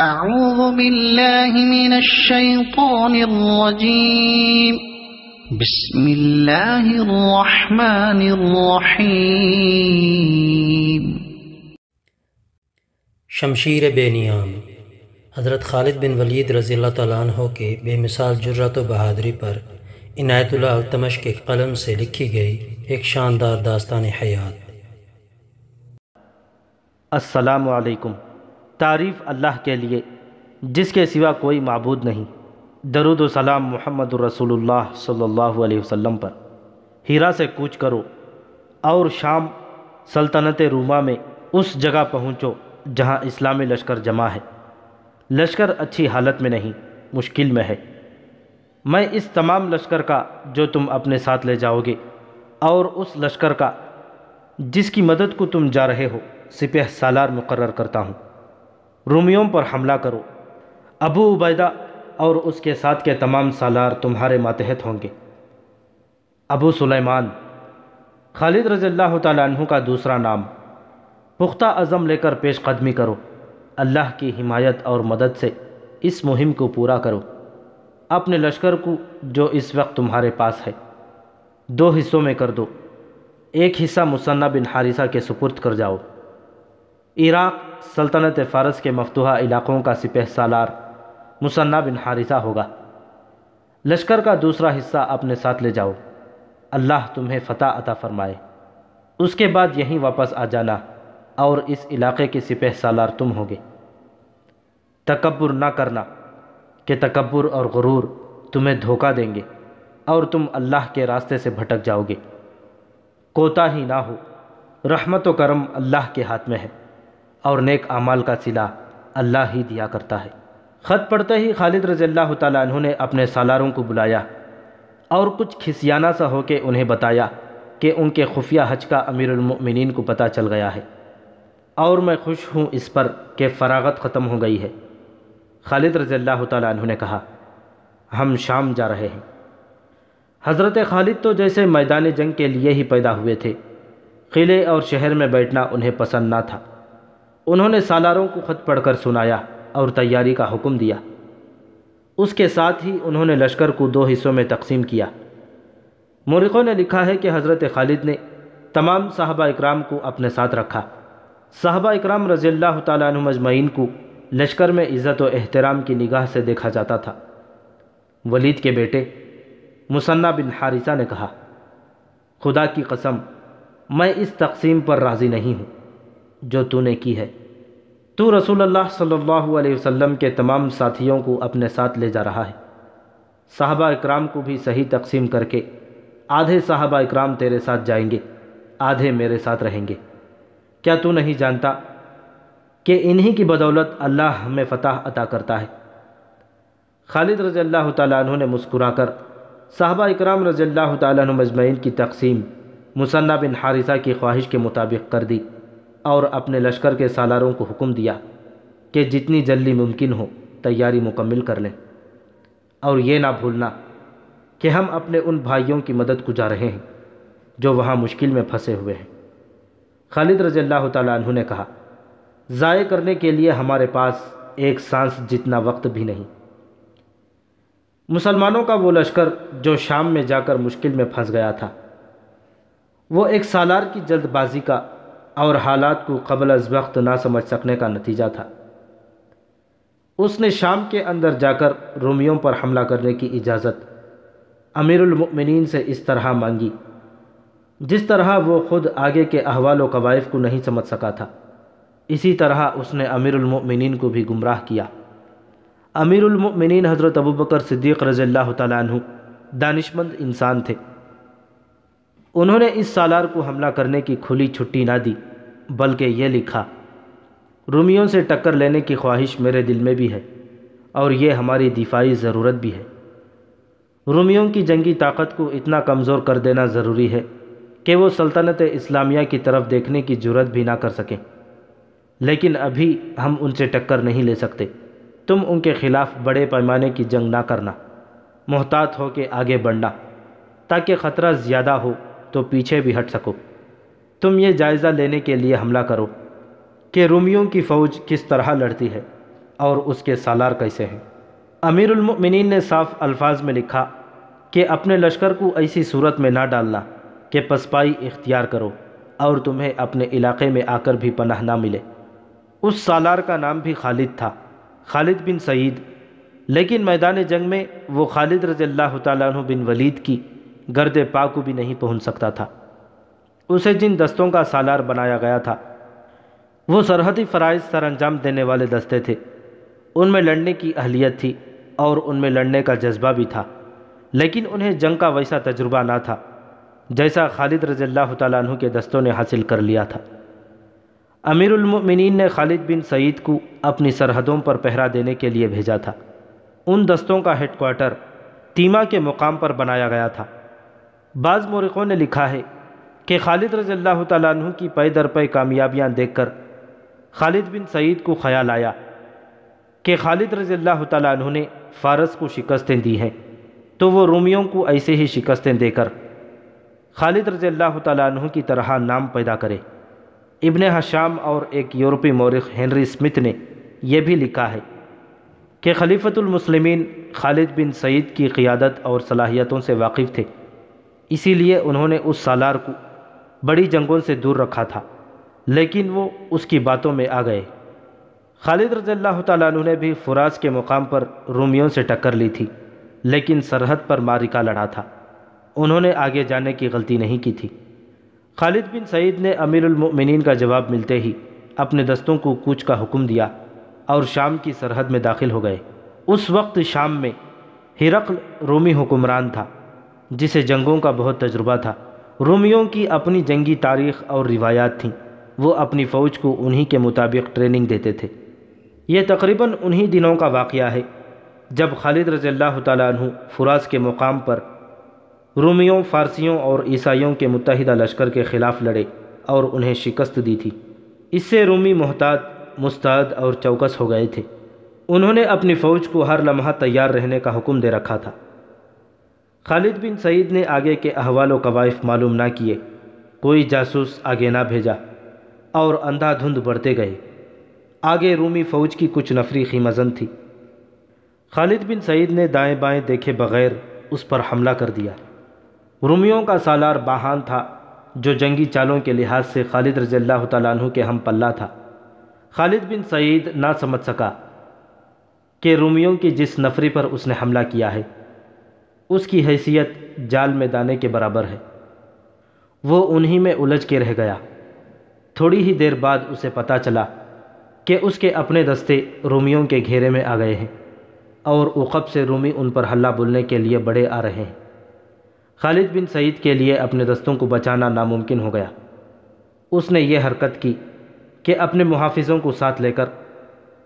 أعوذ بالله من الشيطان الرجيم بسم الله الرحمن الرحيم शमशीर बेनियाम हज़रत खालिद बिन वलीद रज़ी अल्लाह के बेमिसाल जुर्रत व बहादरी पर इनायतुल्ला अल्तमश के कलम से लिखी गई एक शानदार दास्तान हयात असलकम तारीफ़ अल्लाह के लिए जिसके सिवा कोई मबूद नहीं दरुद सलाम मोहम्मद रसूलुल्लाह सल्लल्लाहु अलैहि वसल्लम पर हीरा से कूच करो और शाम सल्तनत रूमा में उस जगह पहुँचो जहाँ इस्लामी लश्कर जमा है लश्कर अच्छी हालत में नहीं मुश्किल में है मैं इस तमाम लश्कर का जो तुम अपने साथ ले जाओगे और उस लश्कर का जिसकी मदद को तुम जा रहे हो सिपह सालार मुकर करता हूँ रूमियों पर हमला करो अबू उबैदा और उसके साथ के तमाम सालार तुम्हारे मातहत होंगे अबू सुलेमान खालिद रज़ल्ला तु का दूसरा नाम पुख्ता अज़म लेकर पेश कदमी करो अल्लाह की हिमायत और मदद से इस मुहिम को पूरा करो अपने लश्कर को जो इस वक्त तुम्हारे पास है दो हिस्सों में कर दो एक हिस्सा मुसन्ना बिन हारिसा के सुपुर्द कर जाओ इराक़ सल्तनत फ़ारस के मफतूहा इलाक़ों का सिपह सालार मुसन्ना बिन हारिसा होगा लश्कर का दूसरा हिस्सा अपने साथ ले जाओ अल्लाह तुम्हें फ़तह अता फ़रमाए उसके बाद यहीं वापस आ जाना और इस इलाके के सिपह सालार तुम होगे तकबर ना करना कि तकबर और गुरूर तुम्हें धोखा देंगे और तुम अल्लाह के रास्ते से भटक जाओगे कोताही ना हो रहमत करम अल्लाह के हाथ में है और नेक अमाल का सिला अल्लाह ही दिया करता है ख़त पढ़ते ही खालिद रजील्ला तु ने अपने सालारों को बुलाया और कुछ खिसियाना सा होकर उन्हें बताया कि उनके खुफिया हज का अमीरमिन को पता चल गया है और मैं खुश हूँ इस पर कि फरागत ख़त्म हो गई है खालिद रजील्ला तु ने कहा हम शाम जा रहे हैं हज़रत खालिद तो जैसे मैदान जंग के लिए ही पैदा हुए थे किले और शहर में बैठना उन्हें पसंद ना था उन्होंने सालारों को ख़त पढ़कर सुनाया और तैयारी का हुक्म दिया उसके साथ ही उन्होंने लश्कर को दो हिस्सों में तकसीम किया मुरखों ने लिखा है कि हज़रत खालिद ने तमाम साहबा इकराम को अपने साथ रखा साहबा इकराम रज़ील्ला तजमैन को लश्कर में इज़्ज़त अहतराम की निगाह से देखा जाता था वलीद के बेटे मुसन्ना बिन हारिसा ने कहा खुदा की कसम मैं इस तकसीम पर राज़ी नहीं हूँ जो तूने की है तो रसूल अल्लाह सल्लल्लाहु अलैहि वसल्लम के तमाम साथियों को अपने साथ ले जा रहा है साहबा इकराम को भी सही तकसीम करके आधे साहबा इकराम तेरे साथ जाएंगे आधे मेरे साथ रहेंगे क्या तू नहीं जानता कि इन्हीं की बदौलत अल्लाह हमें फ़तह अता करता है खालिद रज़ल्ला तु ने मुस्कुरा कर साहबा इकराम रज़ल्ला तु की तकसीम मुसन्ना बिन हारिसा की ख्वाहिश के मुताबिक कर दी और अपने लश्कर के सालारों को हुक्म दिया कि जितनी जल्दी मुमकिन हो तैयारी मुकम्मल कर लें और ये ना भूलना कि हम अपने उन भाइयों की मदद को जा रहे हैं जो वहाँ मुश्किल में फंसे हुए हैं खालिद रजील्ला तु ने कहा ज़ाय करने के लिए हमारे पास एक सांस जितना वक्त भी नहीं मुसलमानों का वो लश्कर जो शाम में जाकर मुश्किल में फंस गया था वो एक सालार की जल्दबाजी का और हालात को कबल अज वक्त ना समझ सकने का नतीजा था उसने शाम के अंदर जाकर रोमियों पर हमला करने की इजाज़त अमीरमिन से इस तरह मांगी जिस तरह वो खुद आगे के अहवाल कवायफ को नहीं समझ सका था इसी तरह उसने अमीरमिन को भी गुमराह किया अमीरमिन हज़रत अबूबकर सिद्दीक़ रज़ी अल्लाह दानिशमंद इंसान थे उन्होंने इस सालार को हमला करने की खुली छुट्टी ना दी बल्कि यह लिखा रूमियों से टक्कर लेने की ख्वाहिश मेरे दिल में भी है और ये हमारी दिफाई ज़रूरत भी है रूमियों की जंगी ताकत को इतना कमज़ोर कर देना ज़रूरी है कि वो सल्तनत इस्लामिया की तरफ देखने की जरूरत भी ना कर सकें लेकिन अभी हम उनसे टक्कर नहीं ले सकते तुम उनके खिलाफ बड़े पैमाने की जंग ना करना मोहतात हो के आगे बढ़ना ताकि ख़तरा ज़्यादा हो तो पीछे भी हट सको तुम ये जायज़ा लेने के लिए हमला करो कि रोमियों की फ़ौज किस तरह लड़ती है और उसके सालार कैसे हैं अमीरमिन ने साफ अल्फाज में लिखा कि अपने लश्कर को ऐसी सूरत में ना डालना कि पसपाई इख्तियार करो और तुम्हें अपने इलाके में आकर भी पनाह ना मिले उस सालार का नाम भी खालिद था खालिद बिन सईद लेकिन मैदान जंग में वो खालिद रज़ी अल्लाह बिन वलीद की गर्द पाकू भी नहीं पहुंच सकता था उसे जिन दस्तों का सालार बनाया गया था वो सरहदी फ़राइज सर अंजाम देने वाले दस्ते थे उनमें लड़ने की अहलियत थी और उनमें लड़ने का जज्बा भी था लेकिन उन्हें जंग का वैसा तजुर्बा ना था जैसा खालिद रजील्ला तु के दस्तों ने हासिल कर लिया था अमीरमिन ने खालिद बिन सईद को अपनी सरहदों पर पहरा देने के लिए भेजा था उन दस्तों का हेडकोार्टर तीमा के मुकाम पर बनाया गया था बाज़ मौरखों ने लिखा है कि खालिद रज़ी अल्लाह तु की पे दर पे कामयाबियाँ देख कर खालिद बिन सईद को ख्याल आया कि खालिद रज़ी अल्लाह तु ने फ़ारस को शिकस्तें दी हैं तो वह रोमियों को ऐसे ही शिकस्तें देकर खालिद रज़ी तु की तरह नाम पैदा करे इबन हशाम और एक यूरोपी मौरख हेनरी स्मिथ ने यह भी लिखा है कि खलीफतुलमसलमिन खालिद बिन सईद की क़ियादत और सलाहियतों से वाकिफ़ थे इसीलिए उन्होंने उस सालार को बड़ी जंगों से दूर रखा था लेकिन वो उसकी बातों में आ गए खालिद रजील्ला तु ने भी फुराज के मुकाम पर रोमियों से टक्कर ली थी लेकिन सरहद पर मारिका लड़ा था उन्होंने आगे जाने की गलती नहीं की थी खालिद बिन सईद ने अमीरमिन का जवाब मिलते ही अपने दस्तों को कूच का हुक्म दिया और शाम की सरहद में दाखिल हो गए उस वक्त शाम में हिरकल रोमी हुक्मरान था जिसे जंगों का बहुत तजुर्बा था रोमियों की अपनी जंगी तारीख और रिवायात थीं वो अपनी फ़ौज को उन्हीं के मुताबिक ट्रेनिंग देते थे यह तकरीबन उन्हीं दिनों का वाक़ है जब खालिद रजील्ला तु फुरास के मुकाम पर रोमियों फ़ारसियों और ईसाइयों के मुतहदा लश्कर के ख़िलाफ़ लड़े और उन्हें शिकस्त दी थी इससे रोमी मोहताद मुस्ताद और चौकस हो गए थे उन्होंने अपनी फ़ौज को हर लम्हा तैयार रहने का हुक्म दे रखा था खालिद बिन सईद ने आगे के अहवाल कवायफ मालूम ना किए कोई जासूस आगे ना भेजा और अंधाधुंध बढ़ते गए आगे रूमी फ़ौज की कुछ नफरी खीमजन थी खालिद बिन सईद ने दाएं बाएं देखे बगैर उस पर हमला कर दिया रूमियों का सालार बहान था जो जंगी चालों के लिहाज से खालिद रजील्ला तु के हम पल्ला था खालिद बिन सईद ना समझ सका कि रूमियों की जिस नफरी पर उसने हमला किया है उसकी हैसियत जाल में दाने के बराबर है वो उन्हीं में उलझ के रह गया थोड़ी ही देर बाद उसे पता चला कि उसके अपने दस्ते रोमियों के घेरे में आ गए हैं और उकब से रूमी उन पर हल्ला बोलने के लिए बड़े आ रहे हैं खालिद बिन सईद के लिए अपने दस्तों को बचाना नामुमकिन हो गया उसने ये हरकत की कि अपने मुहाफिजों को साथ लेकर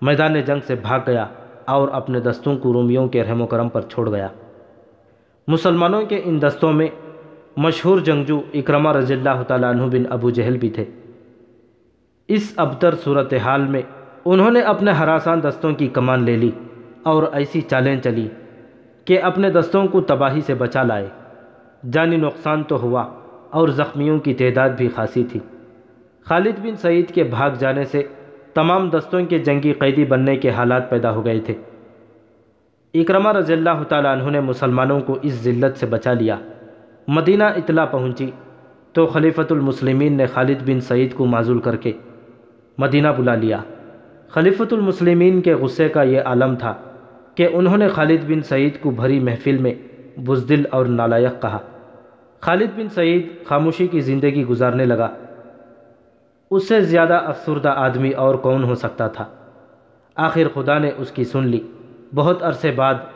मैदान जंग से भाग गया और अपने दस्तों को रोमियों के रहमो करम पर छोड़ गया मुसलमानों के इन दस्तों में मशहूर जंगजू इकरमा रजील्ला तु बिन अबू जहल भी थे इस अबतर सूरत हाल में उन्होंने अपने हरासान दस्तों की कमान ले ली और ऐसी चालें चली कि अपने दस्तों को तबाही से बचा लाए जानी नुकसान तो हुआ और ज़ख्मियों की तदाद भी खासी थी खालिद बिन सईद के भाग जाने से तमाम दस्तों के जंगी कैदी बनने के हालात पैदा हो गए थे इकरमा रज़ील्ला तु ने मुसलमानों को इस ज़िल्लत से बचा लिया मदीना इतला पहुँची तो खलीफतलमसलम ने खालिद बिन सईद को माजूल करके मदीना बुला लिया खलीफतुलमसलिमिन के गुस्से का ये आलम था कि उन्होंने खालिद बिन सईद को भरी महफिल में बुजदिल और नालायक कहा खालिद बिन सईद खामोशी की ज़िंदगी गुजारने लगा उससे ज़्यादा अफसरदा आदमी और कौन हो सकता था आखिर खुदा ने उसकी सुन ली बहुत अरसे बाद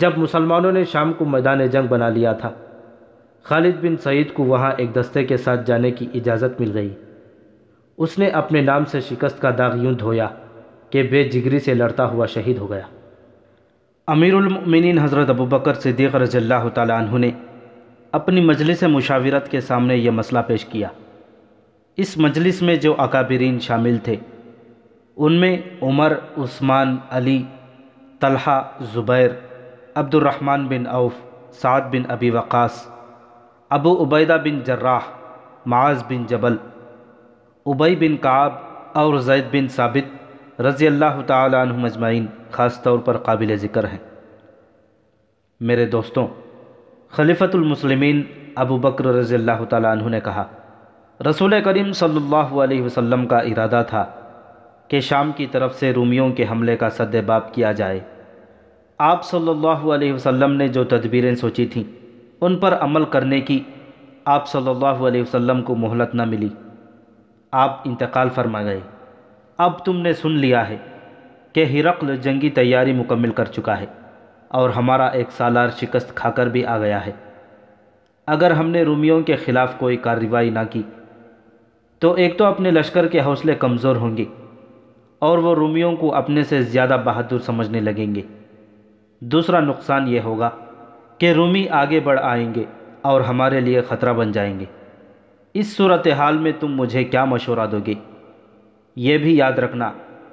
जब मुसलमानों ने शाम को मैदान जंग बना लिया था खालिद बिन सईद को वहाँ एक दस्ते के साथ जाने की इजाज़त मिल गई उसने अपने नाम से शिकस्त का दाग यूं धोया कि बेजिगरी से लड़ता हुआ शहीद हो गया अमीरमिन हज़रत अबू बकर सिद्दीक रज़ल्ला तु ने अपनी मजलिस मुशावरत के सामने ये मसला पेश किया इस मजलिस में जो अकाबरीन शामिल थे उनमें Umar Usman Ali Talha Zubair Abdul Rahman bin Auf Saad bin Abi Waqqas Abu Ubaidah bin Jarrah Muaz bin जबल उबई बिन काब और जैद बिन साबित रज़ी अल्लाह तु मजमाइन ख़ास तौर पर काबिल ज़िक्र हैं मेरे दोस्तों खलीफतमसलमिन अबू बकर रज़ी अल्लाह तहु ने कहा रसूल करीम सल्लल्लाहु अलैहि वसल्लम का इरादा था कि शाम की तरफ से रूमियों के हमले का सदबाब किया जाए आप सल्लल्लाहु अलैहि वसल्लम ने जो तदबीरें सोची थीं उन पर अमल करने की आप सल्लल्लाहु अलैहि वसल्लम को मोहलत न मिली आप इंतकाल फरमा गए अब तुमने सुन लिया है कि हिरकल जंगी तैयारी मुकम्मल कर चुका है और हमारा एक सालार शिकस्त खाकर भी आ गया है अगर हमने रूमियों के ख़िलाफ़ कोई कार्रवाई ना की तो एक तो अपने लश्कर के हौसले कमज़ोर होंगे और वो रूमियों को अपने से ज़्यादा बहादुर समझने लगेंगे दूसरा नुकसान ये होगा कि रूमी आगे बढ़ आएंगे और हमारे लिए ख़तरा बन जाएंगे इस सूरत हाल में तुम मुझे क्या मशवरा दोगे ये भी याद रखना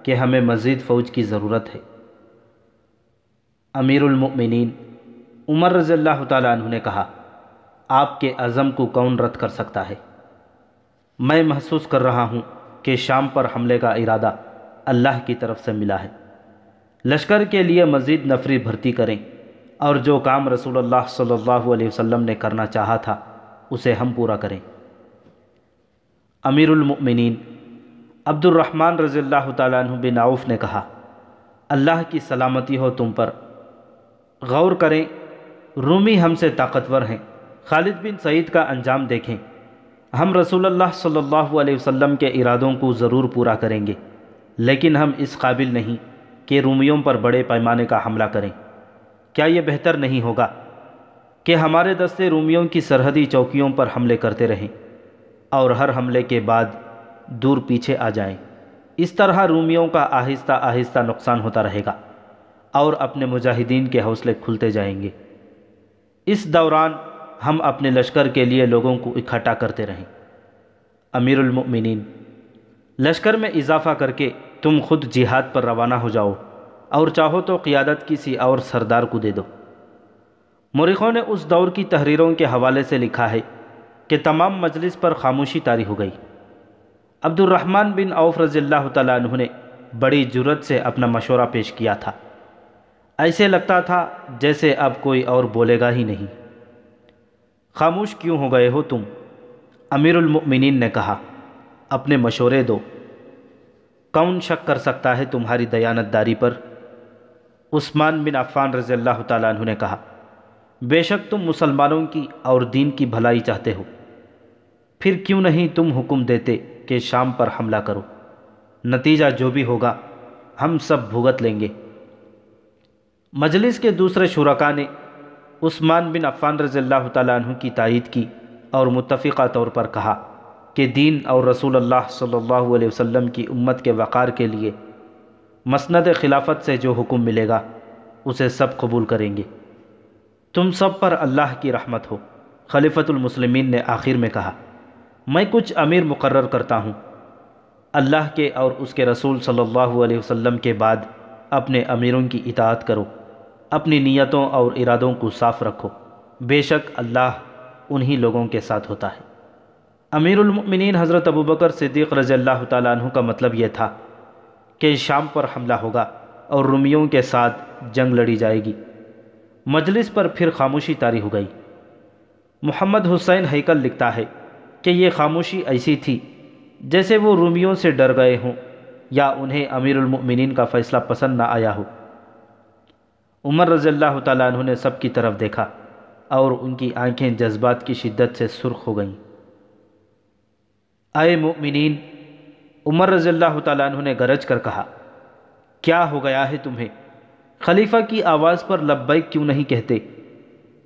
कि हमें मज़ीद फ़ौज की ज़रूरत है अमीरमिन उमर रज़ील्ला तु ने कहा आपके अज़म को कौन रद्द कर सकता है मैं महसूस कर रहा हूँ कि शाम पर हमले का इरादा अल्लाह की तरफ से मिला है लश्कर के लिए मज़ीद नफरी भर्ती करें और जो काम अल्लाह सल्लल्लाहु अलैहि वसल्लम ने करना चाहा था उसे हम पूरा करें अमीरमिन अब्दुलरहमान रज़ील्ला तु बिन आउफ़ ने कहा अल्लाह की सलामती हो तुम पर गौर करें रूमी हमसे ताकतवर हैं खालिद बिन सईद का अंजाम देखें हम अल्लाह सल्लल्लाहु अलैहि वसल्लम के इरादों को ज़रूर पूरा करेंगे लेकिन हम इस काबिल नहीं कि रूमियों पर बड़े पैमाने का हमला करें क्या ये बेहतर नहीं होगा कि हमारे दस्ते रूमियों की सरहदी चौकियों पर हमले करते रहें और हर हमले के बाद दूर पीछे आ जाएं। इस तरह रूमियों का आहिस्ता आहिस्ता नुकसान होता रहेगा और अपने मुजाहिदीन के हौसले खुलते जाएंगे इस दौरान हम अपने लश्कर के लिए लोगों को इकट्ठा करते रहें अमीरमिन लश्कर में इजाफा करके तुम खुद जिहाद पर रवाना हो जाओ और चाहो तो क़ियादत किसी और सरदार को दे दो मौरखों ने उस दौर की तहरीरों के हवाले से लिखा है कि तमाम मजलिस पर खामोशी तारी हो गई अब्दुलरहमान बिन औफ रज़ील्ला तु ने बड़ी जुरत से अपना मशवरा पेश किया था ऐसे लगता था जैसे अब कोई और बोलेगा ही नहीं खामोश क्यों हो गए हो तुम अमीरमिन ने कहा अपने मशोरे दो कौन शक कर सकता है तुम्हारी दयानतदारी पर उस्मान बिन अफ़ान रज़ी अल्लाह तु ने कहा बेशक तुम मुसलमानों की और दीन की भलाई चाहते हो फिर क्यों नहीं तुम हुक्म देते कि शाम पर हमला करो नतीजा जो भी होगा हम सब भुगत लेंगे मजलिस के दूसरे शुरा ने उस्मान बिन अफ़ान रज़ी अल्लाह तु की तायद की और मुतफ़ा तौर पर कहा के दीन और रसूल अल्लाह सल्लल्लाहु अलैहि वसल्लम की उम्मत के वक़ार के लिए मसनद खिलाफत से जो हुक्म मिलेगा उसे सब कबूल करेंगे तुम सब पर अल्लाह की रहमत हो खलीफतमसलमिन ने आखिर में कहा मैं कुछ अमीर मुकर करता हूँ अल्लाह के और उसके रसूल सल्लल्लाहु अलैहि वसल्लम के बाद अपने अमीरों की इतात करो अपनी नीयतों और इरादों को साफ़ रखो बेशक अल्लाह उन्हीं लोगों के साथ होता है अमीरमिन हज़रत अबू बकर सिद्दीक़ रज़ल्ला तु का मतलब यह था कि शाम पर हमला होगा और रुमियों के साथ जंग लड़ी जाएगी मजलिस पर फिर खामोशी तारी हो गई मोहम्मद हुसैन हैकल लिखता है कि यह खामोशी ऐसी थी जैसे वो रूमियों से डर गए हों या उन्हें अमीरमिन का फ़ैसला पसंद ना आया हो उमर रज़ल्ला तु ने सबकी तरफ देखा और उनकी आँखें जज्बात की शिद्दत से सुर्ख हो गईं आए मुमिन उमर रज़ील्ला तु ने गरज कर कहा क्या हो गया है तुम्हें खलीफा की आवाज़ पर लब्बई क्यों नहीं कहते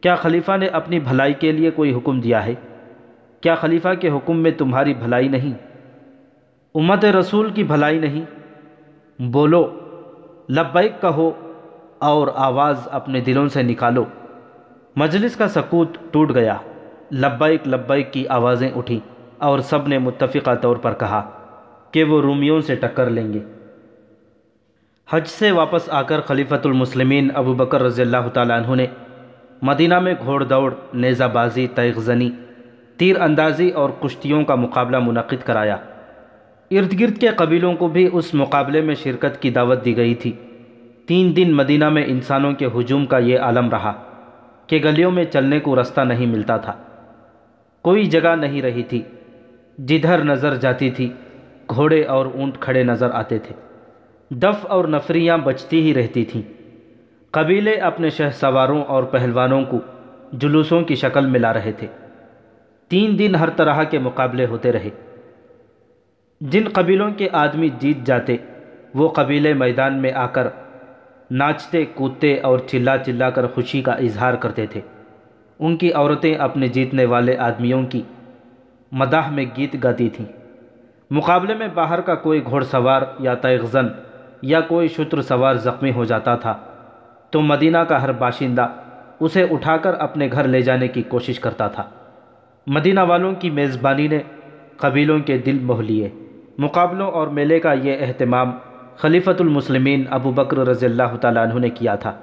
क्या खलीफा ने अपनी भलाई के लिए कोई हुक्म दिया है क्या खलीफा के हुक्म में तुम्हारी भलाई नहीं उम्मत रसूल की भलाई नहीं बोलो लब्बैक कहो और आवाज़ अपने दिलों से निकालो मजलिस का सकूत टूट गया लब्बैक लब्बैक की आवाज़ें उठीं और सब ने मुतफ़ा तौर पर कहा कि वो रूमियों से टक्कर लेंगे हज से वापस आकर खलीफतमसलमिन अबू बकर रज़ील्ला तु ने मदीना में घोड़ दौड़ नेज़ाबाजी तयजनी तीर अंदाजी और कुश्तियों का मुकाबला मुनद कराया इर्द गिर्द के कबीलों को भी उस मुकाबले में शिरकत की दावत दी गई थी तीन दिन मदीना में इंसानों के हजूम का ये आलम रहा कि गलियों में चलने को रास्ता नहीं मिलता था कोई जगह नहीं रही थी जिधर नज़र जाती थी घोड़े और ऊंट खड़े नज़र आते थे दफ़ और नफरियाँ बचती ही रहती थीं कबीले अपने शह सवारों और पहलवानों को जुलूसों की शक्ल में ला रहे थे तीन दिन हर तरह के मुकाबले होते रहे जिन कबीलों के आदमी जीत जाते वो कबीले मैदान में आकर नाचते कूदते और चिल्ला चिल्ला कर खुशी का इजहार करते थे उनकी औरतें अपने जीतने वाले आदमियों की मदाह में गीत गाती थीं मुकाबले में बाहर का कोई घोड़सवार या तयगजन या कोई शत्रु सवार ज़ख्मी हो जाता था तो मदीना का हर बाशिंदा उसे उठाकर अपने घर ले जाने की कोशिश करता था मदीना वालों की मेज़बानी ने कबीलों के दिल मोह लिए मुकाबलों और मेले का ये अहतमाम खलीफतमसलमिन अबू बकर रज़ील्ला ने किया था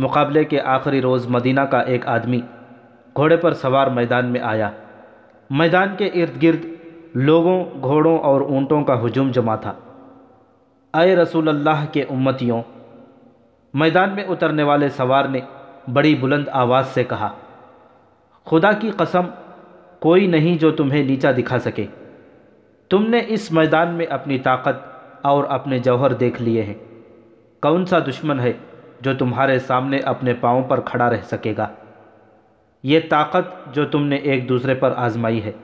मुकाबले के आखिरी रोज़ मदीना का एक आदमी घोड़े पर सवार मैदान में आया मैदान के इर्द गिर्द लोगों घोड़ों और ऊँटों का हजूम जमा था आए रसूल अल्लाह के उम्मतियों मैदान में उतरने वाले सवार ने बड़ी बुलंद आवाज़ से कहा खुदा की कसम कोई नहीं जो तुम्हें नीचा दिखा सके तुमने इस मैदान में अपनी ताकत और अपने जौहर देख लिए हैं कौन सा दुश्मन है जो तुम्हारे सामने अपने पाँव पर खड़ा रह सकेगा ये ताकत जो तुमने एक दूसरे पर आजमाई है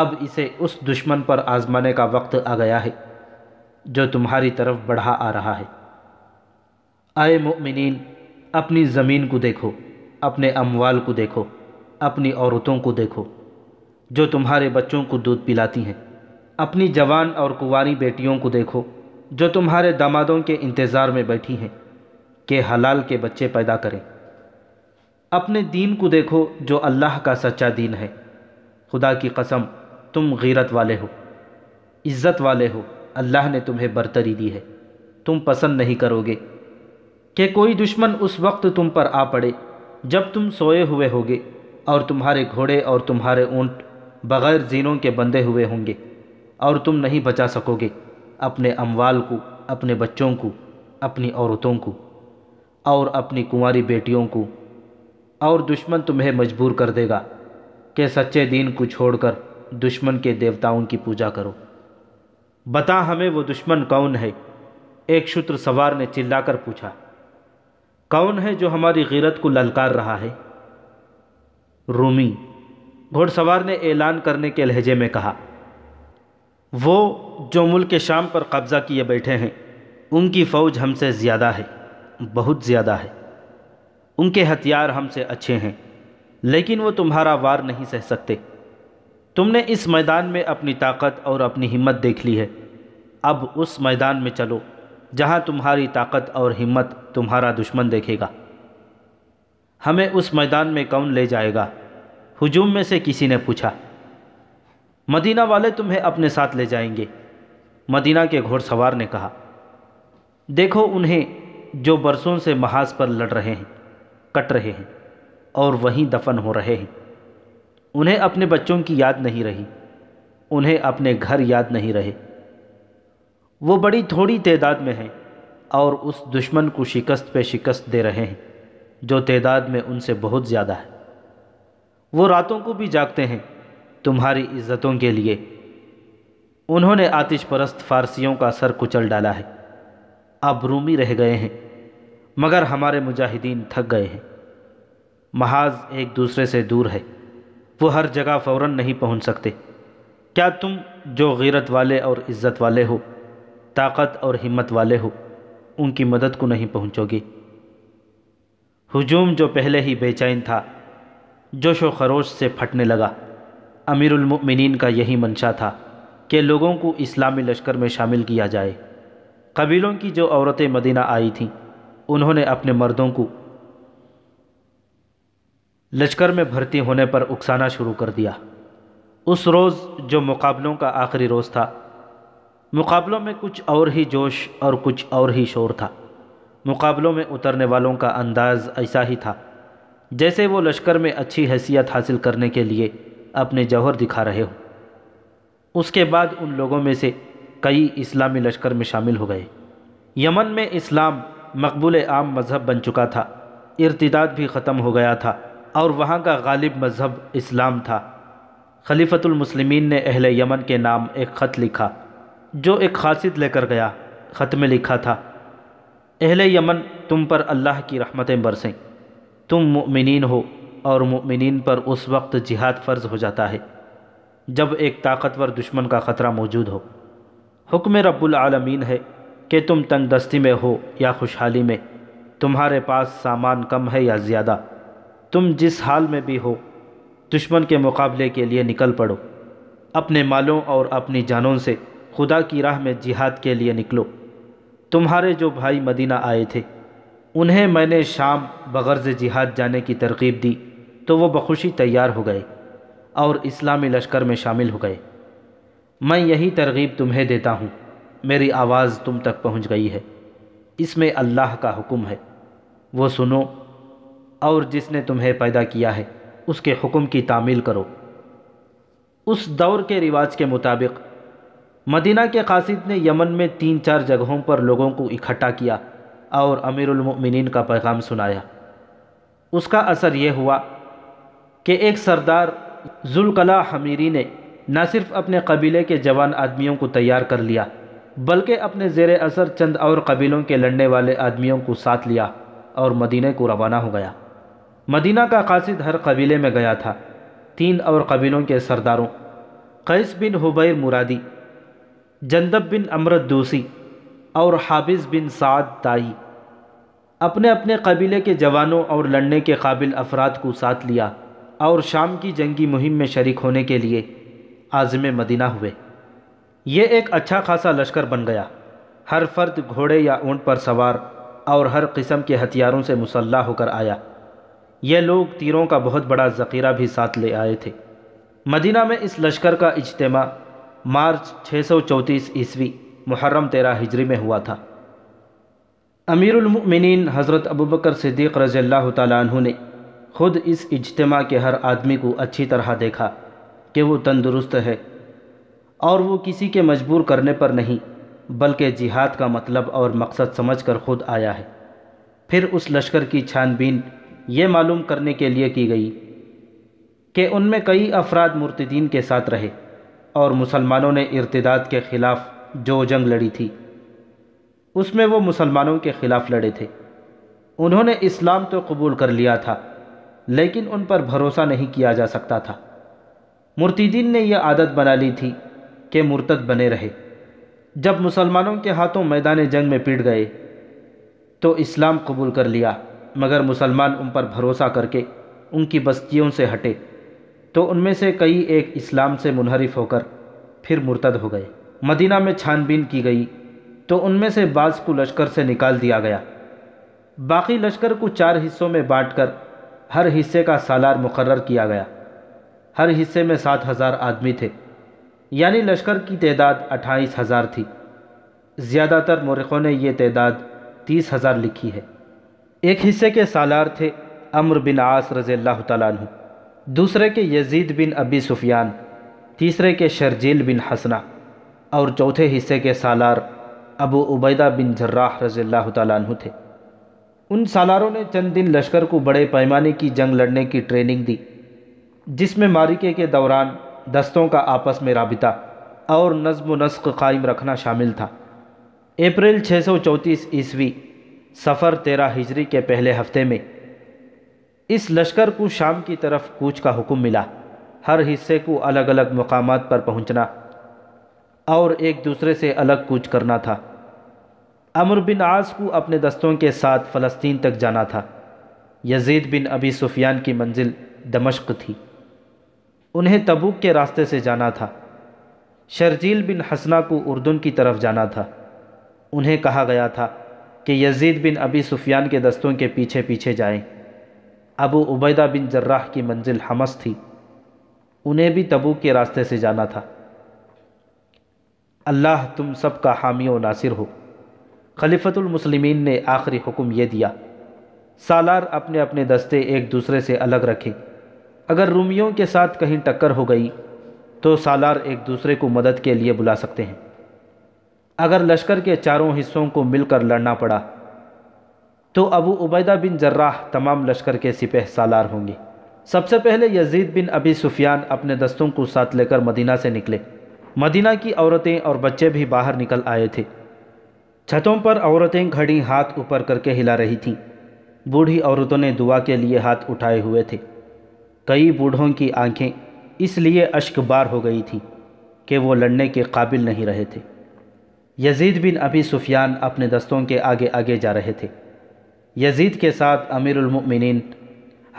अब इसे उस दुश्मन पर आजमाने का वक्त आ गया है जो तुम्हारी तरफ बढ़ा आ रहा है आए मुमिन अपनी ज़मीन को देखो अपने अमवाल को देखो अपनी औरतों को देखो जो तुम्हारे बच्चों को दूध पिलाती हैं अपनी जवान और कुंवारी बेटियों को देखो जो तुम्हारे दामादों के इंतज़ार में बैठी हैं कि हलाल के बच्चे पैदा करें अपने दीन को देखो जो अल्लाह का सच्चा दीन है खुदा की कसम तुम गीरत वाले हो इज़्ज़त वाले हो अल्लाह ने तुम्हें बरतरी दी है तुम पसंद नहीं करोगे कि कोई दुश्मन उस वक्त तुम पर आ पड़े जब तुम सोए हुए होगे और तुम्हारे घोड़े और तुम्हारे ऊंट बग़ैर जीनों के बंधे हुए होंगे और तुम नहीं बचा सकोगे अपने अमवाल को अपने बच्चों को अपनी औरतों को और अपनी कुंवारी बेटियों को और दुश्मन तुम्हें मजबूर कर देगा कि सच्चे दीन को छोड़कर दुश्मन के देवताओं की पूजा करो बता हमें वो दुश्मन कौन है एक शूत्र सवार ने चिल्लाकर पूछा कौन है जो हमारी गिरत को ललकार रहा है रूमी घोड़सवार ने ऐलान करने के लहजे में कहा वो जो मुल्क शाम पर कब्ज़ा किए बैठे हैं उनकी फ़ौज हमसे ज़्यादा है बहुत ज़्यादा है उनके हथियार हमसे अच्छे हैं लेकिन वो तुम्हारा वार नहीं सह सकते तुमने इस मैदान में अपनी ताकत और अपनी हिम्मत देख ली है अब उस मैदान में चलो जहाँ तुम्हारी ताकत और हिम्मत तुम्हारा दुश्मन देखेगा हमें उस मैदान में कौन ले जाएगा हुजूम में से किसी ने पूछा मदीना वाले तुम्हें अपने साथ ले जाएंगे मदीना के घोड़सवार ने कहा देखो उन्हें जो बरसों से महाज पर लड़ रहे हैं कट रहे हैं और वहीं दफन हो रहे हैं उन्हें अपने बच्चों की याद नहीं रही उन्हें अपने घर याद नहीं रहे वो बड़ी थोड़ी तादाद में हैं और उस दुश्मन को शिकस्त पे शिकस्त दे रहे हैं जो तादाद में उनसे बहुत ज़्यादा है वो रातों को भी जागते हैं तुम्हारी इज़्ज़तों के लिए उन्होंने आतिश परस्त फ़ारसियों का सर कुचल डाला है अब रूमी रह गए हैं मगर हमारे मुजाहिदीन थक गए हैं महाज एक दूसरे से दूर है वो हर जगह फ़ौर नहीं पहुँच सकते क्या तुम जो गैरत वाले और इज़्ज़त वाले हो ताकत और हिम्मत वाले हो उनकी मदद को नहीं पहुँचोगे हजूम जो पहले ही बेचैन था जोशो खरोश से फटने लगा अमीरमिन का यही मंशा था कि लोगों को इस्लामी लश्कर में शामिल किया जाए कबीलों की जो औरतें मदीना आई थीं उन्होंने अपने मर्दों को लश्कर में भर्ती होने पर उकसाना शुरू कर दिया उस रोज़ जो मुकाबलों का आखिरी रोज़ था मुकाबलों में कुछ और ही जोश और कुछ और ही शोर था मुकाबलों में उतरने वालों का अंदाज़ ऐसा ही था जैसे वो लश्कर में अच्छी हैसियत हासिल करने के लिए अपने जौहर दिखा रहे हो उसके बाद उन लोगों में से कई इस्लामी लश्कर में शामिल हो गए यमन में इस्लाम मकबूल आम मज़हब बन चुका था इर्तदाद भी ख़त्म हो गया था और वहाँ का गालिब मज़हब इस्लाम था खलीफतमसलमिन ने अहल यमन के नाम एक ख़त लिखा जो एक खासियत लेकर गया ख़त में लिखा था अहल यमन तुम पर अल्लाह की रहमतें बरसें तुम मुमिन हो और ममिन पर उस वक्त जिहाद फ़र्ज हो जाता है जब एक ताकतवर दुश्मन का ख़तरा मौजूद हो हुक्म रब्बुल आलमीन है कि तुम तंगदस्ती में हो या खुशहाली में तुम्हारे पास सामान कम है या ज़्यादा तुम जिस हाल में भी हो दुश्मन के मुकाबले के लिए निकल पड़ो अपने मालों और अपनी जानों से खुदा की राह में जिहाद के लिए निकलो तुम्हारे जो भाई मदीना आए थे उन्हें मैंने शाम बगर्ज जिहाद जाने की तरकीब दी तो वो बखुशी तैयार हो गए और इस्लामी लश्कर में शामिल हो गए मैं यही तरगीब तुम्हें देता हूँ मेरी आवाज़ तुम तक पहुंच गई है इसमें अल्लाह का हुक्म है वो सुनो और जिसने तुम्हें पैदा किया है उसके हुक्म की तामील करो उस दौर के रिवाज के मुताबिक मदीना के कासिद ने यमन में तीन चार जगहों पर लोगों को इकट्ठा किया और अमीरमिन का पैगाम सुनाया उसका असर यह हुआ कि एक सरदार जुल्कला हमीरी ने न सिर्फ अपने कबीले के जवान आदमियों को तैयार कर लिया बल्कि अपने ज़ेर असर चंद और कबीलों के लड़ने वाले आदमियों को साथ लिया और मदीने को रवाना हो गया मदीना का कासिद हर कबीले में गया था तीन और कबीलों के सरदारों कैस बिन हुबैर मुरादी जंदब बिन अमरत दूसी और हाबिज बिन साद ताई अपने अपने कबीले के जवानों और लड़ने के काबिल अफराद को साथ लिया और शाम की जंगी मुहिम में शरीक होने के लिए आज़म मदीना हुए ये एक अच्छा खासा लश्कर बन गया हर फर्द घोड़े या ऊंट पर सवार और हर किस्म के हथियारों से मुसल्ला होकर आया ये लोग तीरों का बहुत बड़ा ज़ख़ीरा भी साथ ले आए थे मदीना में इस लश्कर का इज्तम मार्च 634 ईस्वी मुहर्रम तेरह हिजरी में हुआ था अमीरमिन हज़रत अबूबकर सिद्दीक़ रज़ील् तु ने खुद इस इज्तम के हर आदमी को अच्छी तरह देखा कि वो तंदुरुस्त है और वो किसी के मजबूर करने पर नहीं बल्कि जिहाद का मतलब और मकसद समझकर खुद आया है फिर उस लश्कर की छानबीन ये मालूम करने के लिए की गई कि उनमें कई अफराद मुर्तदीन के साथ रहे और मुसलमानों ने इर्तदाद के ख़िलाफ़ जो जंग लड़ी थी उसमें वो मुसलमानों के ख़िलाफ़ लड़े थे उन्होंने इस्लाम तो कबूल कर लिया था लेकिन उन पर भरोसा नहीं किया जा सकता था मुर्तदीन ने यह आदत बना ली थी के मुर्तद बने रहे जब मुसलमानों के हाथों मैदान जंग में पीट गए तो इस्लाम कबूल कर लिया मगर मुसलमान उन पर भरोसा करके उनकी बस्तियों से हटे तो उनमें से कई एक इस्लाम से मुनहरफ होकर फिर मुर्तद हो गए मदीना में छानबीन की गई तो उनमें से बाज़ को लश्कर से निकाल दिया गया बाकी लश्कर को चार हिस्सों में बांटकर हर हिस्से का सालार मुकर किया गया हर हिस्से में सात हज़ार आदमी थे यानी लश्कर की तदाद अट्ठाईस हज़ार थी ज़्यादातर मरखों ने यह तदाद तीस हज़ार लिखी है एक हिस्से के सालार थे अम्र बिन आस रज़ी अल्लाह तु दूसरे के यजीद बिन अबी सुफियान तीसरे के शर्जील बिन हसना और चौथे हिस्से के सालार अबू उबैदा बिन जर्राह रज़ी अल्लाह तु थे उन सालारों ने चंद दिन लश्कर को बड़े पैमाने की जंग लड़ने की ट्रेनिंग दी जिसमें मारिके के दौरान दस्तों का आपस में रबिता और नज्म नस्क कायम रखना शामिल था अप्रैल 634 ईस्वी सफ़र तेरह हिजरी के पहले हफ्ते में इस लश्कर को शाम की तरफ कूच का हुक्म मिला हर हिस्से को अलग अलग मकाम पर पहुंचना और एक दूसरे से अलग कूच करना था अमर बिन आज को अपने दस्तों के साथ फ़लस्तीन तक जाना था यजीद बिन अबी सुफियान की मंजिल दमश्क थी उन्हें तबूक के रास्ते से जाना था शर्जील बिन हसना को उर्दुन की तरफ जाना था उन्हें कहा गया था कि यजीद बिन अबी सुफियान के दस्तों के पीछे पीछे जाएं। अबू उबैदा बिन जर्राह की मंजिल हमस थी उन्हें भी तबूक के रास्ते से जाना था अल्लाह तुम सब का हामी व नासिर हो खलीफतमसलमिन ने आखिरी हुक्म ये दिया सालार अपने अपने दस्ते एक दूसरे से अलग रखें अगर रूमियों के साथ कहीं टक्कर हो गई तो सालार एक दूसरे को मदद के लिए बुला सकते हैं अगर लश्कर के चारों हिस्सों को मिलकर लड़ना पड़ा तो अबू उबैदा बिन जर्राह तमाम लश्कर के सिपह सालार होंगे सबसे पहले यजीद बिन अबी सुफियान अपने दस्तों को साथ लेकर मदीना से निकले मदीना की औरतें और बच्चे भी बाहर निकल आए थे छतों पर औरतें खड़ी हाथ ऊपर करके हिला रही थीं बूढ़ी औरतों ने दुआ के लिए हाथ उठाए हुए थे कई बूढ़ों की आंखें इसलिए अश्कबार हो गई थी कि वो लड़ने के काबिल नहीं रहे थे यजीद बिन अभी सुफियान अपने दस्तों के आगे आगे जा रहे थे यजीद के साथ अमीरमिन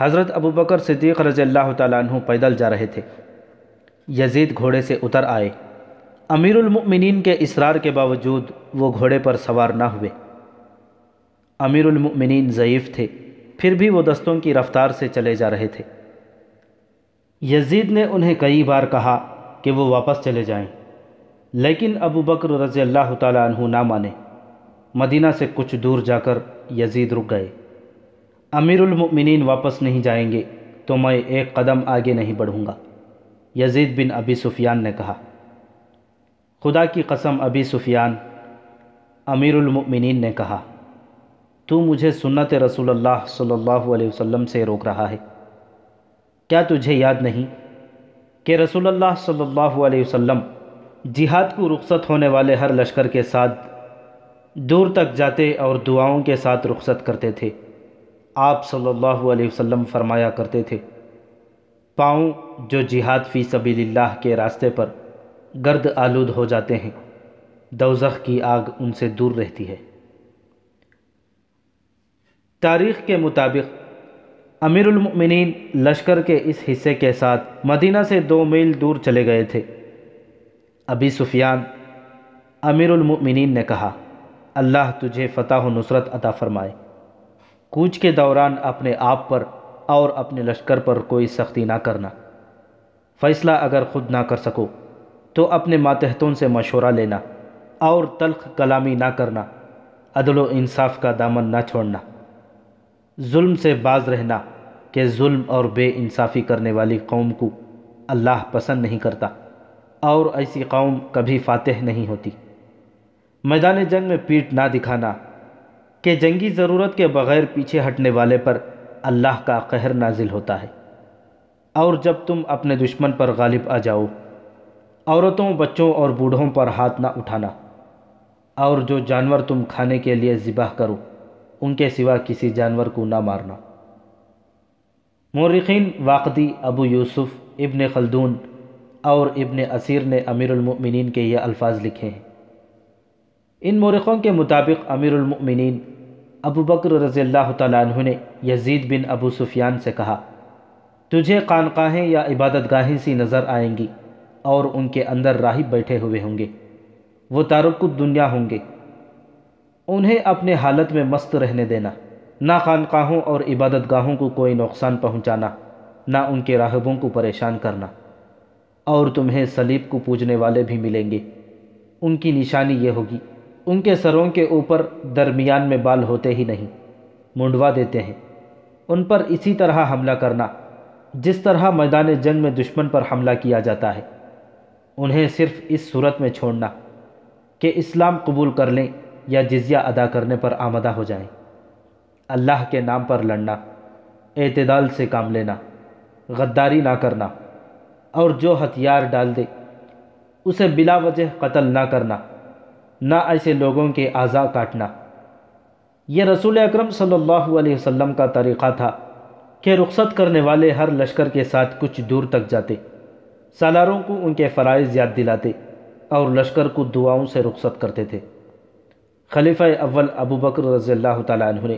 हज़रत अबू बकर सिद्दीक़ रज़ल्ला तु पैदल जा रहे थे यजीद घोड़े से उतर आए अमीरमिन के इसरार के बावजूद वो घोड़े पर सवार ना हुए अमीरमिन ज़यीफ़ थे फिर भी वो दस्तों की रफ़्तार से चले जा रहे थे यजीद ने उन्हें कई बार कहा कि वो वापस चले जाएं, लेकिन अबू बकर रज़ी अल्लाह तु ना माने मदीना से कुछ दूर जाकर यजीद रुक गए अमीरमिन वापस नहीं जाएंगे तो मैं एक कदम आगे नहीं बढ़ूँगा यजीद बिन अबी सुफियान ने कहा खुदा की कसम अबी सुफियान अमीरमिन ने कहा तू मुझे सुन्नत अल्लाह सल्लल्लाहु अलैहि वसल्लम से रोक रहा है क्या तुझे याद नहीं कि रसूलुल्लाह सल्लल्लाहु अलैहि वसल्लम जिहाद को रुखसत होने वाले हर लश्कर के साथ दूर तक जाते और दुआओं के साथ रुखसत करते थे आप सल्लल्लाहु अलैहि वसल्लम फरमाया करते थे पाँव जो जिहाद फ़ी सबील्लाह के रास्ते पर गर्द आलूद हो जाते हैं दोजख की आग उनसे दूर रहती है तारीख़ के मुताबिक अमीरमिन लश्कर के इस हिस्से के साथ मदीना से दो मील दूर चले गए थे अभी सुफियान अमीरमिन ने कहा अल्लाह तुझे फ़तह नुसरत अता फ़रमाए कूच के दौरान अपने आप पर और अपने लश्कर पर कोई सख्ती ना करना फ़ैसला अगर ख़ुद ना कर सको तो अपने मातहतों से मशवरा लेना और तलख कलामी ना करना अदलो इंसाफ का दामन ना छोड़ना जुल्म से बाज रहना कि जुल्म और इंसाफ़ी करने वाली कौम को अल्लाह पसंद नहीं करता और ऐसी कौम कभी फातह नहीं होती मैदान जंग में पीठ ना दिखाना कि जंगी ज़रूरत के बग़ैर पीछे हटने वाले पर अल्लाह का कहर नाजिल होता है और जब तुम अपने दुश्मन पर गालिब आ जाओ औरतों बच्चों और बूढ़ों पर हाथ ना उठाना और जो जानवर तुम खाने के लिए ज़िबाह करो उनके सिवा किसी जानवर को ना मारना मौरखीन वाकदी अबू यूसुफ इब्ने खलदून और इब्ने असीर ने अमीरमिन के ये अल्फाज लिखे हैं इन मौरखों के मुताबिक अमीरमिन अबू बकर रज़ी अल्लाह तु ने यजीद बिन अबू सुफियान से कहा तुझे खानकाहें या इबादत गाहें सी नज़र आएंगी और उनके अंदर राहिब बैठे हुए होंगे वो तारकुद दुनिया होंगे उन्हें अपने हालत में मस्त रहने देना ना खानकाहों और इबादत गाहों को कोई नुकसान पहुंचाना ना उनके राहबों को परेशान करना और तुम्हें सलीब को पूजने वाले भी मिलेंगे उनकी निशानी ये होगी उनके सरों के ऊपर दरमियान में बाल होते ही नहीं मुंडवा देते हैं उन पर इसी तरह हमला करना जिस तरह मैदान जंग में दुश्मन पर हमला किया जाता है उन्हें सिर्फ इस सूरत में छोड़ना कि इस्लाम कबूल कर लें या जिज़िया अदा करने पर आमदा हो जाए अल्लाह के नाम पर लड़ना अतदाल से काम लेना गद्दारी ना करना और जो हथियार डाल दे उसे बिला वजह कत्ल ना करना ना ऐसे लोगों के आज़ा काटना यह रसूल अक्रम सम का तरीक़ा था कि रुख़त करने वाले हर लश्कर के साथ कुछ दूर तक जाते सालारों को उनके फ़रज़ याद दिलाते और लश्कर को दुआओं से रुख़त करते थे खलीफा अव्वल अबू बकर रज़ी अल्लाह ने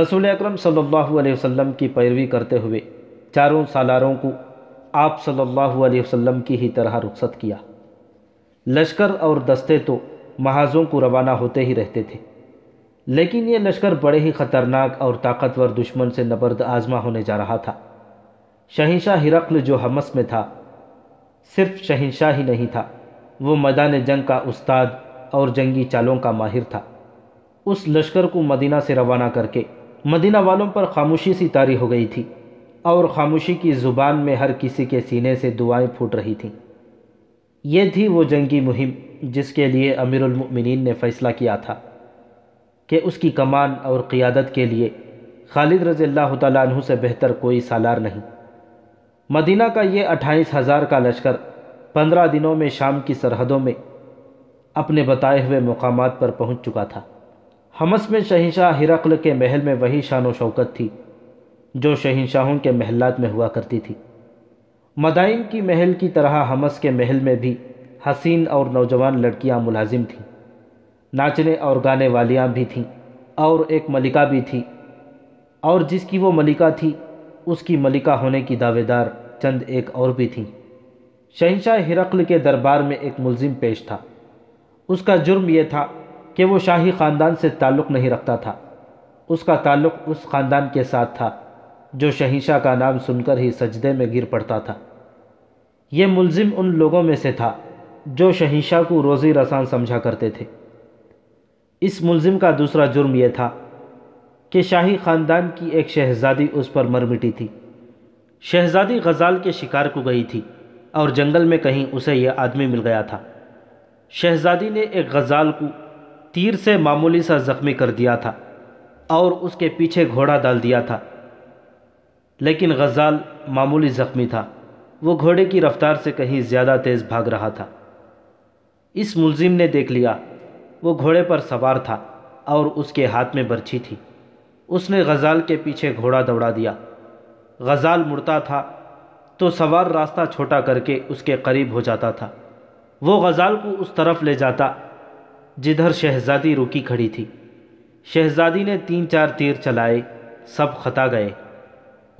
रसूल अकरम सल्लल्लाहु अलैहि वसल्लम की पैरवी करते हुए चारों सालारों को आप सल्लल्लाहु अलैहि वसल्लम की ही तरह रुखसत किया लश्कर और दस्ते तो महाजों को रवाना होते ही रहते थे लेकिन ये लश्कर बड़े ही ख़तरनाक और ताकतवर दुश्मन से नबर्द आजमा होने जा रहा था शहनशाह हिरकल जो हमस में था सिर्फ शहनशाह ही नहीं था वो मैदान जंग का उस्ताद और जंगी चालों का माहिर था उस लश्कर को मदीना से रवाना करके मदीना वालों पर खामोशी सी तारी हो गई थी और खामोशी की ज़ुबान में हर किसी के सीने से दुआएं फूट रही थीं यह थी वो जंगी मुहिम जिसके लिए अमीरमिन ने फ़ैसला किया था कि उसकी कमान और क़ियादत के लिए खालिद रज़ी अल्लाह तु से बेहतर कोई सालार नहीं मदीना का ये अट्ठाईस हज़ार का लश्कर पंद्रह दिनों में शाम की सरहदों में अपने बताए हुए मकाम पर पहुंच चुका था हमस में शहनशाह हिरकल के महल में वही शान व शौकत थी जो शहनशाहों के महलात में हुआ करती थी मदाइन की महल की तरह हमस के महल में भी हसीन और नौजवान लड़कियां मुलाजिम थीं नाचने और गाने वालियां भी थीं और एक मलिका भी थी और जिसकी वो मलिका थी उसकी मलिका होने की दावेदार चंद एक और भी थीं शहनशाह हिरकल के दरबार में एक मुलजिम पेश था उसका जुर्म यह था कि वो शाही ख़ानदान से ताल्लुक़ नहीं रखता था उसका ताल्लुक़ उस ख़ानदान के साथ था जो शहिंशा का नाम सुनकर ही सजदे में गिर पड़ता था यह मुलजिम उन लोगों में से था जो शहिंशा को रोज़ी रसान समझा करते थे इस मुलजिम का दूसरा जुर्म यह था कि शाही ख़ानदान की एक शहज़ादी उस पर मर मिटी थी शहज़ादी गज़ाल के शिकार को गई थी और जंगल में कहीं उसे यह आदमी मिल गया था शहज़ादी ने एक गज़ाल को तीर से मामूली सा ज़ख्मी कर दिया था और उसके पीछे घोड़ा डाल दिया था लेकिन गज़ाल मामूली ज़ख्मी था वो घोड़े की रफ़्तार से कहीं ज़्यादा तेज़ भाग रहा था इस मुलजिम ने देख लिया वो घोड़े पर सवार था और उसके हाथ में बर्छी थी उसने गज़ाल के पीछे घोड़ा दौड़ा दिया गज़ाल मुड़ता था तो सवार रास्ता छोटा करके उसके करीब हो जाता था वो गज़ाल को उस तरफ ले जाता जिधर शहज़ादी रुकी खड़ी थी शहज़ादी ने तीन चार तीर चलाए सब खता गए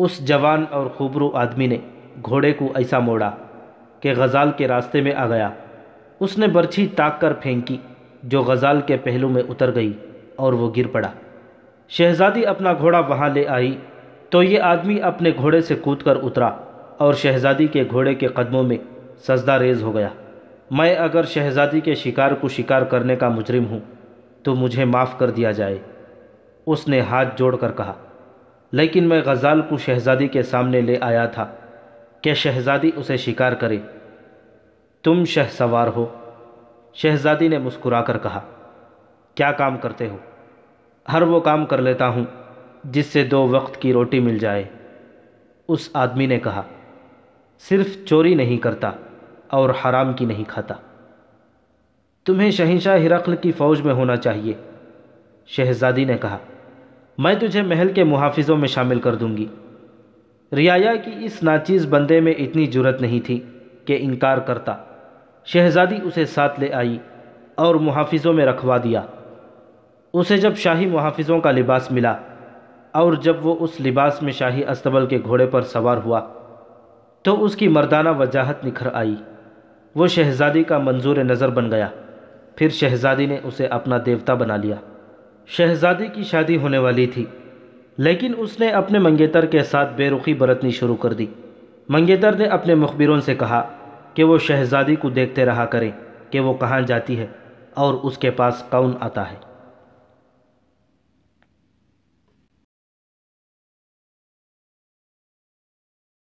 उस जवान और खूबरू आदमी ने घोड़े को ऐसा मोड़ा कि गज़ाल के रास्ते में आ गया उसने बर्छी ताक कर फेंकी जो गज़ाल के पहलू में उतर गई और वो गिर पड़ा शहज़ादी अपना घोड़ा वहाँ ले आई तो ये आदमी अपने घोड़े से कूद कर उतरा और शहज़ादी के घोड़े के कदमों में सजदा रेज हो गया मैं अगर शहजादी के शिकार को शिकार करने का मुजरिम हूँ तो मुझे माफ़ कर दिया जाए उसने हाथ जोड़कर कहा लेकिन मैं गज़ाल को शहजादी के सामने ले आया था कि शहजादी उसे शिकार करे तुम शह सवार हो शहजादी ने मुस्कुराकर कहा क्या काम करते हो हर वो काम कर लेता हूँ जिससे दो वक्त की रोटी मिल जाए उस आदमी ने कहा सिर्फ चोरी नहीं करता और हराम की नहीं खाता तुम्हें शहनशाह हिरकल की फ़ौज में होना चाहिए शहजादी ने कहा मैं तुझे महल के मुहाफिजों में शामिल कर दूंगी रियाया की इस नाचीज़ बंदे में इतनी जुरत नहीं थी कि इनकार करता शहजादी उसे साथ ले आई और मुहाफिजों में रखवा दिया उसे जब शाही मुहाफिजों का लिबास मिला और जब वो उस लिबास में शाही अस्तबल के घोड़े पर सवार हुआ तो उसकी मर्दाना वजाहत निखर आई वो शहज़ादी का मंजूर नज़र बन गया फिर शहज़ादी ने उसे अपना देवता बना लिया शहज़ादी की शादी होने वाली थी लेकिन उसने अपने मंगेतर के साथ बेरुखी बरतनी शुरू कर दी मंगेतर ने अपने मुखबिरों से कहा कि वो शहज़ादी को देखते रहा करें कि वो कहाँ जाती है और उसके पास कौन आता है